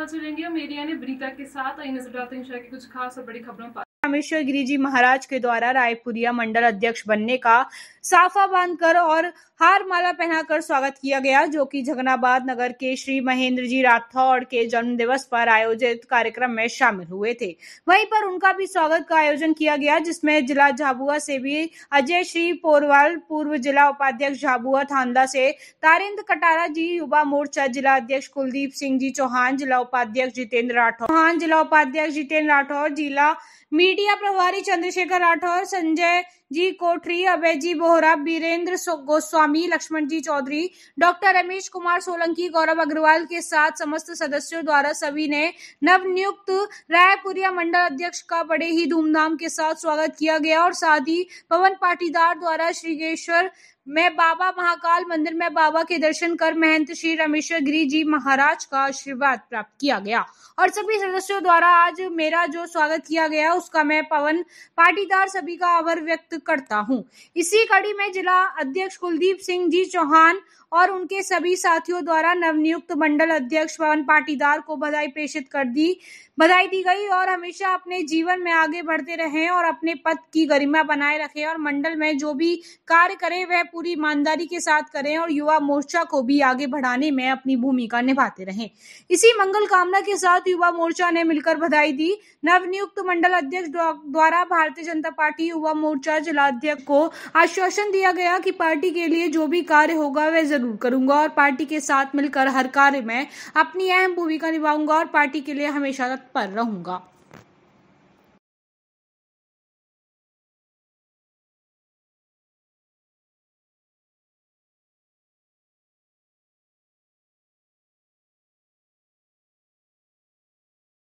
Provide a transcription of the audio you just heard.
साथ जुड़ेंगे मेरी यानी ने ब्रीता के साथ आई नजर डालते हैं शहर की कुछ खास और बड़ी खबरों पर रामेश्वर गिरिजी महाराज के द्वारा रायपुरिया मंडल अध्यक्ष बनने का साफा बांधकर और हार माला पहनाकर स्वागत किया गया जो कि जगनाबाद नगर के श्री महेंद्र जी राठौड़ के जन्म दिवस पर आयोजित कार्यक्रम में शामिल हुए थे वहीं पर उनका भी स्वागत का आयोजन किया गया जिसमें जिला झाबुआ से भी अजय श्री पोरवाल पूर्व जिला उपाध्यक्ष झाबुआ थांदा से तारिंद कटारा जी युवा मोर्चा जिला अध्यक्ष कुलदीप सिंह जी चौहान जिला उपाध्यक्ष जितेंद्र राठौर चौहान जिला उपाध्यक्ष जितेंद्र राठौर जिला मी मीडिया प्रभारी चंद्रशेखर राठौर संजय जी कोठरी अभय जी बोहरा बीरेंद्र गोस्वामी लक्ष्मण जी चौधरी डॉक्टर रमेश कुमार सोलंकी गौरव अग्रवाल के साथ समस्त सदस्यों द्वारा सभी ने नवनियुक्त रायपुरिया मंडल अध्यक्ष का बड़े ही धूमधाम के साथ स्वागत किया गया और साथ ही पवन पाटीदार द्वारा श्रीगेश्वर मैं बाबा महाकाल मंदिर में बाबा के दर्शन कर महंत श्री रामेश्वर गिरी जी महाराज का आशीर्वाद प्राप्त किया गया और सभी सदस्यों द्वारा आज मेरा जो स्वागत किया गया उसका मैं पवन पाटीदार सभी का आभार व्यक्त करता हूं इसी कड़ी में जिला अध्यक्ष कुलदीप सिंह जी चौहान और उनके सभी साथियों द्वारा नवनियुक्त मंडल अध्यक्ष पवन पाटीदार को बधाई प्रेषित कर दी बधाई दी गई और हमेशा अपने जीवन में आगे बढ़ते रहें और अपने पद की गरिमा बनाए रखें और मंडल में जो भी कार्य करें वह पूरी ईमानदारी के साथ करें और युवा मोर्चा को भी आगे बढ़ाने में अपनी भूमिका निभाते रहें इसी मंगल कामना के साथ युवा मोर्चा ने मिलकर बधाई दी नवनियुक्त मंडल अध्यक्ष द्वारा भारतीय जनता पार्टी युवा मोर्चा जिलाध्यक्ष को आश्वासन दिया गया कि पार्टी के लिए जो भी कार्य होगा वह जरूर करूंगा और पार्टी के साथ मिलकर हर कार्य में अपनी अहम भूमिका निभाऊंगा और पार्टी के लिए हमेशा तत्पर रहूंगा